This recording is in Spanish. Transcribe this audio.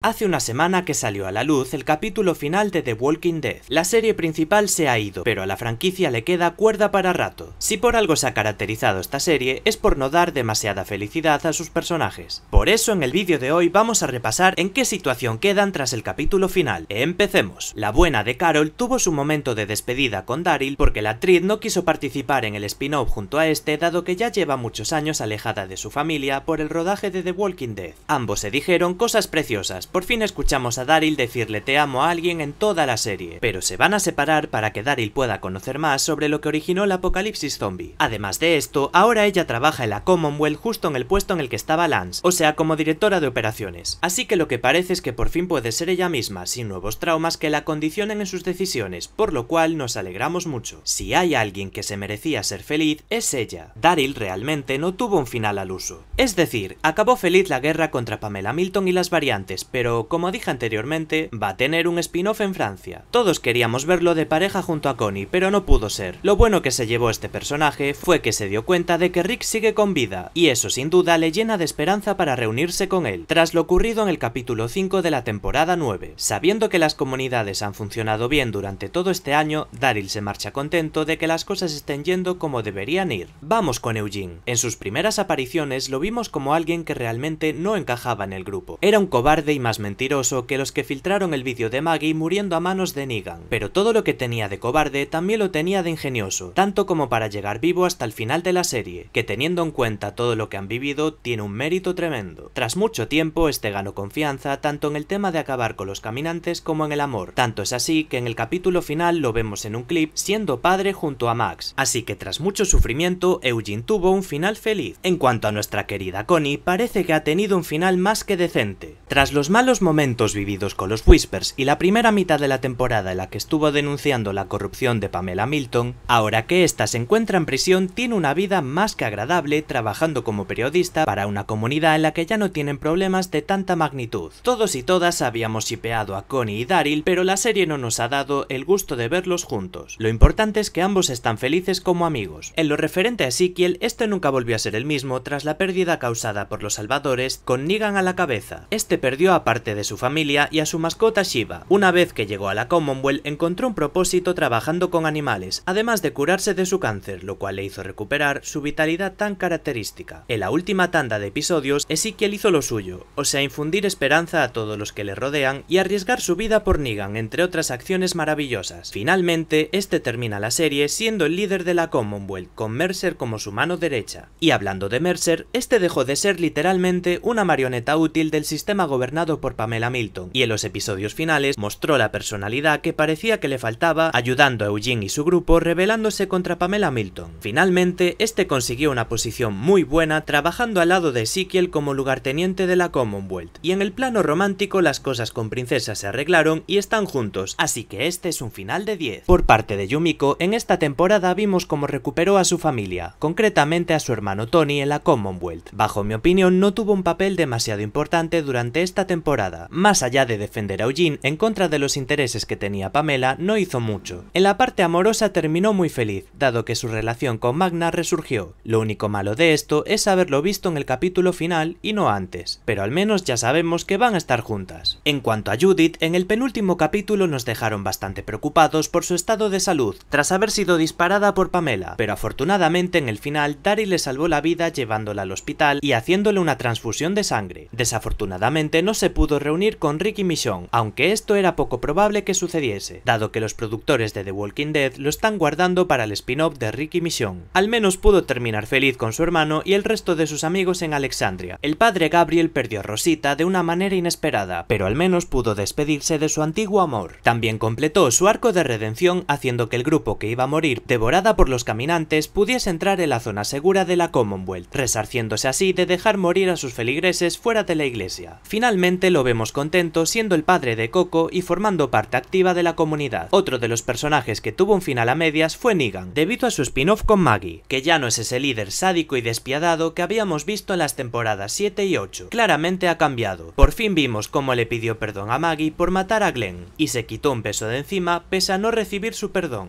Hace una semana que salió a la luz el capítulo final de The Walking Dead. La serie principal se ha ido, pero a la franquicia le queda cuerda para rato. Si por algo se ha caracterizado esta serie, es por no dar demasiada felicidad a sus personajes. Por eso en el vídeo de hoy vamos a repasar en qué situación quedan tras el capítulo final. Empecemos. La buena de Carol tuvo su momento de despedida con Daryl porque la actriz no quiso participar en el spin-off junto a este dado que ya lleva muchos años alejada de su familia por el rodaje de The Walking Dead. Ambos se dijeron cosas preciosas, por fin escuchamos a Daryl decirle te amo a alguien en toda la serie, pero se van a separar para que Daryl pueda conocer más sobre lo que originó el apocalipsis zombie. Además de esto, ahora ella trabaja en la Commonwealth justo en el puesto en el que estaba Lance, o sea, como directora de operaciones. Así que lo que parece es que por fin puede ser ella misma, sin nuevos traumas que la condicionen en sus decisiones, por lo cual nos alegramos mucho. Si hay alguien que se merecía ser feliz, es ella. Daryl realmente no tuvo un final al uso. Es decir, acabó feliz la guerra contra Pamela Milton y las variantes, pero pero como dije anteriormente, va a tener un spin-off en Francia. Todos queríamos verlo de pareja junto a Connie, pero no pudo ser. Lo bueno que se llevó este personaje fue que se dio cuenta de que Rick sigue con vida, y eso sin duda le llena de esperanza para reunirse con él, tras lo ocurrido en el capítulo 5 de la temporada 9. Sabiendo que las comunidades han funcionado bien durante todo este año, Daryl se marcha contento de que las cosas estén yendo como deberían ir. Vamos con Eugene. En sus primeras apariciones lo vimos como alguien que realmente no encajaba en el grupo. Era un cobarde y más mentiroso que los que filtraron el vídeo de Maggie muriendo a manos de Negan. Pero todo lo que tenía de cobarde también lo tenía de ingenioso, tanto como para llegar vivo hasta el final de la serie, que teniendo en cuenta todo lo que han vivido tiene un mérito tremendo. Tras mucho tiempo, este ganó confianza tanto en el tema de acabar con los caminantes como en el amor. Tanto es así que en el capítulo final lo vemos en un clip siendo padre junto a Max. Así que tras mucho sufrimiento, Eugene tuvo un final feliz. En cuanto a nuestra querida Connie, parece que ha tenido un final más que decente. Tras los malos momentos vividos con los Whispers y la primera mitad de la temporada en la que estuvo denunciando la corrupción de Pamela Milton, ahora que ésta se encuentra en prisión tiene una vida más que agradable trabajando como periodista para una comunidad en la que ya no tienen problemas de tanta magnitud. Todos y todas habíamos shipeado a Connie y Daryl, pero la serie no nos ha dado el gusto de verlos juntos. Lo importante es que ambos están felices como amigos. En lo referente a Ezekiel, este nunca volvió a ser el mismo tras la pérdida causada por los salvadores con Negan a la cabeza. Este perdió a parte de su familia y a su mascota Shiva. Una vez que llegó a la Commonwealth encontró un propósito trabajando con animales, además de curarse de su cáncer, lo cual le hizo recuperar su vitalidad tan característica. En la última tanda de episodios, Ezekiel hizo lo suyo, o sea, infundir esperanza a todos los que le rodean y arriesgar su vida por Negan, entre otras acciones maravillosas. Finalmente, este termina la serie siendo el líder de la Commonwealth, con Mercer como su mano derecha. Y hablando de Mercer, este dejó de ser literalmente una marioneta útil del sistema gobernado por Pamela Milton, y en los episodios finales mostró la personalidad que parecía que le faltaba, ayudando a Eugene y su grupo rebelándose contra Pamela Milton. Finalmente, este consiguió una posición muy buena trabajando al lado de Ezekiel como lugarteniente de la Commonwealth, y en el plano romántico las cosas con Princesa se arreglaron y están juntos, así que este es un final de 10. Por parte de Yumiko, en esta temporada vimos cómo recuperó a su familia, concretamente a su hermano Tony en la Commonwealth. Bajo mi opinión, no tuvo un papel demasiado importante durante esta temporada. Más allá de defender a Eugene, en contra de los intereses que tenía Pamela, no hizo mucho. En la parte amorosa terminó muy feliz, dado que su relación con Magna resurgió. Lo único malo de esto es haberlo visto en el capítulo final y no antes, pero al menos ya sabemos que van a estar juntas. En cuanto a Judith, en el penúltimo capítulo nos dejaron bastante preocupados por su estado de salud, tras haber sido disparada por Pamela, pero afortunadamente en el final Dari le salvó la vida llevándola al hospital y haciéndole una transfusión de sangre. Desafortunadamente no se pudo reunir con Ricky Michonne, aunque esto era poco probable que sucediese, dado que los productores de The Walking Dead lo están guardando para el spin-off de Ricky Michonne. Al menos pudo terminar feliz con su hermano y el resto de sus amigos en Alexandria. El padre Gabriel perdió a Rosita de una manera inesperada, pero al menos pudo despedirse de su antiguo amor. También completó su arco de redención haciendo que el grupo que iba a morir, devorada por los caminantes, pudiese entrar en la zona segura de la Commonwealth, resarciéndose así de dejar morir a sus feligreses fuera de la iglesia. Finalmente lo vemos contento siendo el padre de Coco y formando parte activa de la comunidad. Otro de los personajes que tuvo un final a medias fue Negan, debido a su spin-off con Maggie, que ya no es ese líder sádico y despiadado que habíamos visto en las temporadas 7 y 8. Claramente ha cambiado. Por fin vimos cómo le pidió perdón a Maggie por matar a Glenn, y se quitó un peso de encima pese a no recibir su perdón.